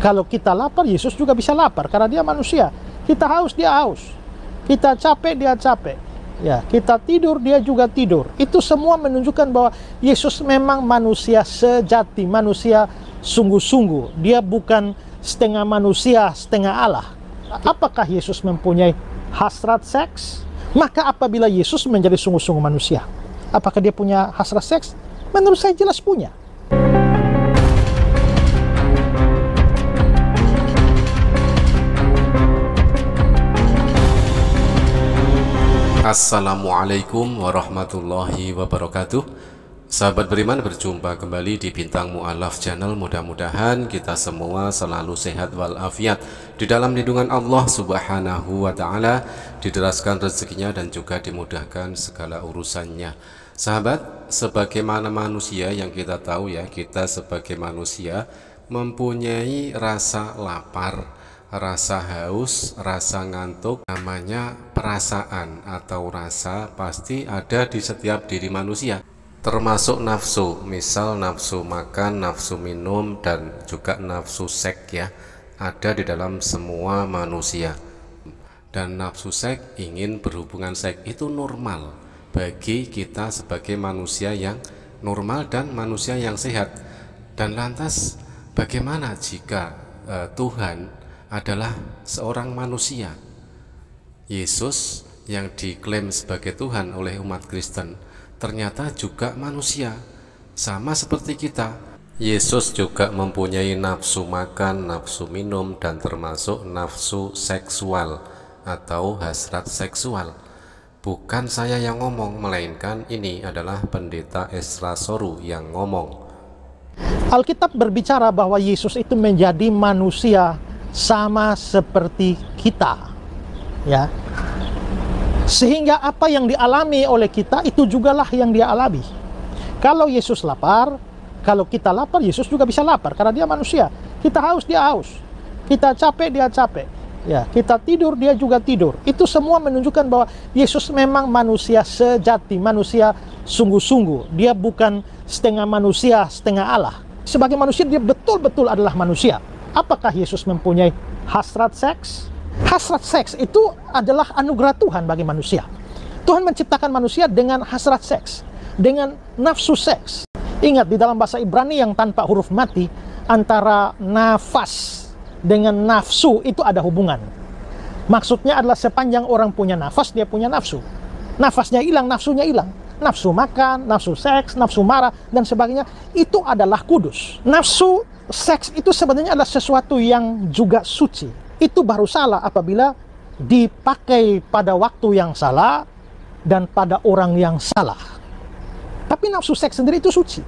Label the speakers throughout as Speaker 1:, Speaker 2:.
Speaker 1: Kalau kita lapar, Yesus juga bisa lapar karena dia manusia. Kita haus, dia haus. Kita capek, dia capek. Ya, kita tidur, dia juga tidur. Itu semua menunjukkan bahwa Yesus memang manusia sejati, manusia sungguh-sungguh. Dia bukan setengah manusia, setengah Allah. Apakah Yesus mempunyai hasrat seks? Maka apabila Yesus menjadi sungguh-sungguh manusia, apakah dia punya hasrat seks? Menurut saya jelas punya.
Speaker 2: Assalamualaikum warahmatullahi wabarakatuh Sahabat beriman berjumpa kembali di Bintang Mu'alaf Channel Mudah-mudahan kita semua selalu sehat walafiat Di dalam lindungan Allah subhanahu wa ta'ala Dideraskan rezekinya dan juga dimudahkan segala urusannya Sahabat, sebagaimana manusia yang kita tahu ya Kita sebagai manusia mempunyai rasa lapar rasa haus, rasa ngantuk, namanya perasaan atau rasa pasti ada di setiap diri manusia termasuk nafsu misal nafsu makan nafsu minum dan juga nafsu seks ya ada di dalam semua manusia dan nafsu seks ingin berhubungan seks itu normal bagi kita sebagai manusia yang normal dan manusia yang sehat dan lantas bagaimana jika eh, Tuhan adalah seorang manusia. Yesus yang diklaim sebagai Tuhan oleh umat Kristen ternyata juga manusia, sama seperti kita. Yesus juga mempunyai nafsu makan, nafsu minum, dan termasuk nafsu seksual atau hasrat seksual. Bukan saya yang ngomong, melainkan ini adalah pendeta Esra Soru yang ngomong.
Speaker 1: Alkitab berbicara bahwa Yesus itu menjadi manusia sama seperti kita ya sehingga apa yang dialami oleh kita itu jugalah yang dia alami kalau Yesus lapar kalau kita lapar Yesus juga bisa lapar karena dia manusia kita haus dia haus kita capek dia capek ya kita tidur dia juga tidur itu semua menunjukkan bahwa Yesus memang manusia sejati manusia sungguh-sungguh dia bukan setengah manusia setengah Allah sebagai manusia dia betul-betul adalah manusia Apakah Yesus mempunyai hasrat seks? Hasrat seks itu adalah anugerah Tuhan bagi manusia. Tuhan menciptakan manusia dengan hasrat seks, dengan nafsu seks. Ingat di dalam bahasa Ibrani yang tanpa huruf mati, antara nafas dengan nafsu itu ada hubungan. Maksudnya adalah sepanjang orang punya nafas, dia punya nafsu. Nafasnya hilang, nafsunya hilang nafsu makan, nafsu seks, nafsu marah, dan sebagainya, itu adalah kudus. Nafsu seks itu sebenarnya adalah sesuatu yang juga suci. Itu baru salah apabila dipakai pada waktu yang salah dan pada orang yang salah. Tapi nafsu seks sendiri itu suci.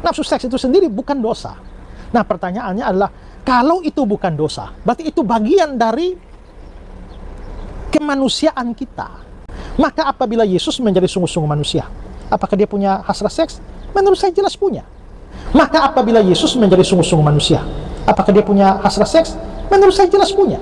Speaker 1: Nafsu seks itu sendiri bukan dosa. Nah pertanyaannya adalah, kalau itu bukan dosa, berarti itu bagian dari kemanusiaan kita. Maka apabila Yesus menjadi sungguh-sungguh manusia, apakah dia punya hasrat seks? Menurut saya jelas punya. Maka apabila Yesus menjadi sungguh-sungguh manusia, apakah dia punya hasrat seks? Menurut saya jelas punya.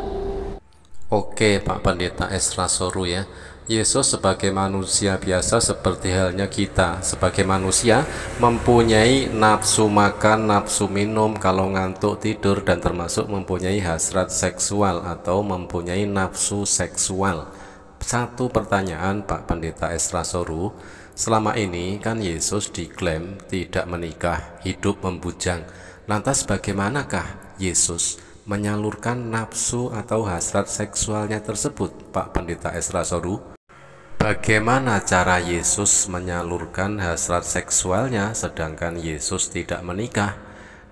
Speaker 2: Oke, Pak Pendeta Esra Soru ya. Yesus sebagai manusia biasa seperti halnya kita sebagai manusia mempunyai nafsu makan, nafsu minum, kalau ngantuk tidur dan termasuk mempunyai hasrat seksual atau mempunyai nafsu seksual. Satu pertanyaan Pak Pendeta Esra Soru, selama ini kan Yesus diklaim tidak menikah, hidup membujang. Lantas bagaimanakah Yesus menyalurkan nafsu atau hasrat seksualnya tersebut, Pak Pendeta Esra Soru? Bagaimana cara Yesus menyalurkan hasrat seksualnya sedangkan Yesus tidak menikah?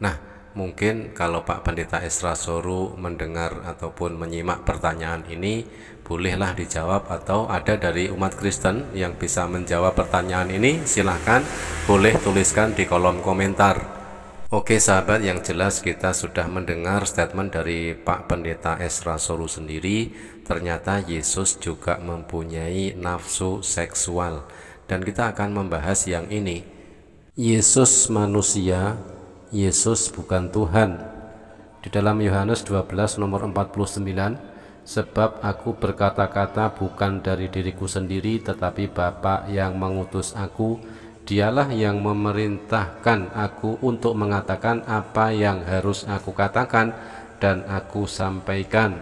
Speaker 2: Nah, mungkin kalau Pak Pendeta Esra Soru mendengar ataupun menyimak pertanyaan ini bolehlah dijawab atau ada dari umat Kristen yang bisa menjawab pertanyaan ini silahkan boleh tuliskan di kolom komentar Oke sahabat yang jelas kita sudah mendengar statement dari Pak Pendeta Esra Soru sendiri ternyata Yesus juga mempunyai nafsu seksual dan kita akan membahas yang ini Yesus manusia Yesus bukan Tuhan. Di dalam Yohanes 12 nomor 49, sebab aku berkata-kata bukan dari diriku sendiri tetapi Bapa yang mengutus aku, dialah yang memerintahkan aku untuk mengatakan apa yang harus aku katakan dan aku sampaikan.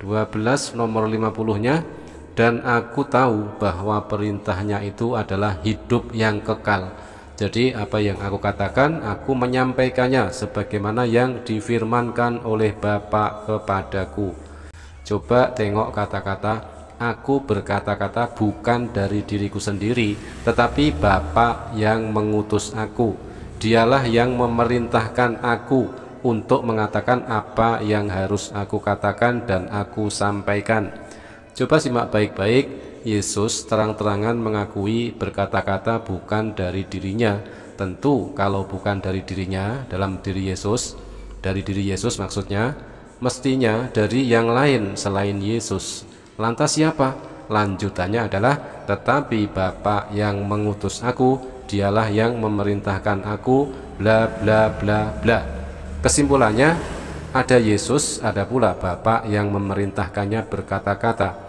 Speaker 2: 12 nomor 50-nya dan aku tahu bahwa perintahnya itu adalah hidup yang kekal jadi apa yang aku katakan, aku menyampaikannya sebagaimana yang difirmankan oleh Bapa kepadaku. Coba tengok kata-kata, aku berkata-kata bukan dari diriku sendiri, tetapi Bapa yang mengutus aku. Dialah yang memerintahkan aku untuk mengatakan apa yang harus aku katakan dan aku sampaikan. Coba simak baik-baik Yesus terang-terangan mengakui berkata-kata bukan dari dirinya. Tentu kalau bukan dari dirinya, dalam diri Yesus, dari diri Yesus maksudnya, mestinya dari yang lain selain Yesus. Lantas siapa? Lanjutannya adalah, tetapi Bapak yang mengutus aku, dialah yang memerintahkan aku, bla bla bla bla. Kesimpulannya, ada Yesus, ada pula Bapak yang memerintahkannya berkata-kata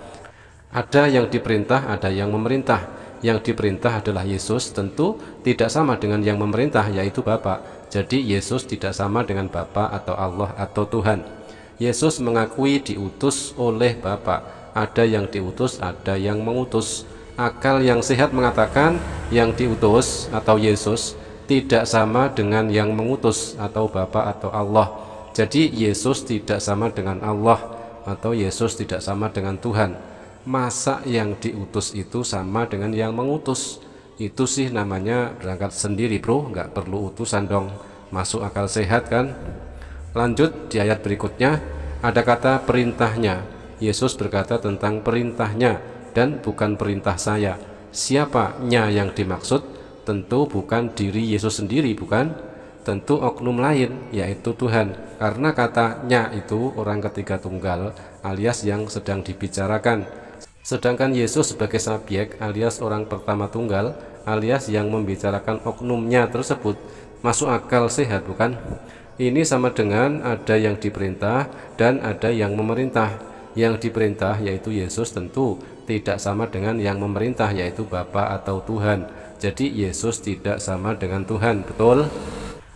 Speaker 2: ada yang diperintah, ada yang memerintah. Yang diperintah adalah Yesus, tentu tidak sama dengan yang memerintah, yaitu Bapa. Jadi Yesus tidak sama dengan Bapa atau Allah atau Tuhan. Yesus mengakui diutus oleh Bapa. Ada yang diutus, ada yang mengutus. Akal yang sehat mengatakan yang diutus atau Yesus tidak sama dengan yang mengutus atau Bapa atau Allah. Jadi Yesus tidak sama dengan Allah atau Yesus tidak sama dengan Tuhan masa yang diutus itu sama dengan yang mengutus itu sih namanya berangkat sendiri bro nggak perlu utusan dong masuk akal sehat kan lanjut di ayat berikutnya ada kata perintahnya Yesus berkata tentang perintahnya dan bukan perintah saya siapanya yang dimaksud tentu bukan diri Yesus sendiri bukan tentu oknum lain yaitu Tuhan karena katanya itu orang ketiga tunggal alias yang sedang dibicarakan Sedangkan Yesus sebagai subjek alias orang pertama tunggal alias yang membicarakan oknumnya tersebut masuk akal sehat bukan? Ini sama dengan ada yang diperintah dan ada yang memerintah. Yang diperintah yaitu Yesus tentu tidak sama dengan yang memerintah yaitu Bapa atau Tuhan. Jadi Yesus tidak sama dengan Tuhan, betul?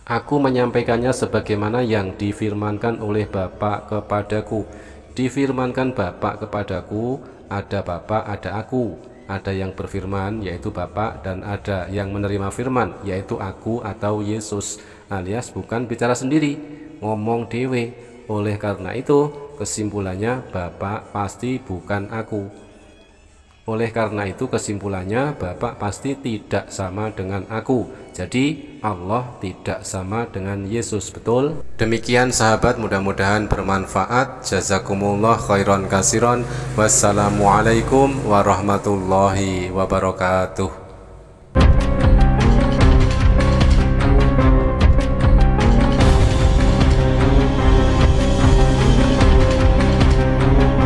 Speaker 2: Aku menyampaikannya sebagaimana yang difirmankan oleh Bapa kepadaku difirmankan Bapak kepadaku, ada Bapak, ada aku. Ada yang berfirman, yaitu Bapak, dan ada yang menerima firman, yaitu aku atau Yesus, alias bukan bicara sendiri, ngomong dewe. Oleh karena itu, kesimpulannya Bapak pasti bukan aku. Oleh karena itu kesimpulannya Bapak pasti tidak sama dengan aku. Jadi Allah tidak sama dengan Yesus, betul? Demikian sahabat mudah-mudahan bermanfaat. Jazakumullah khairan kasiron. Wassalamualaikum warahmatullahi wabarakatuh.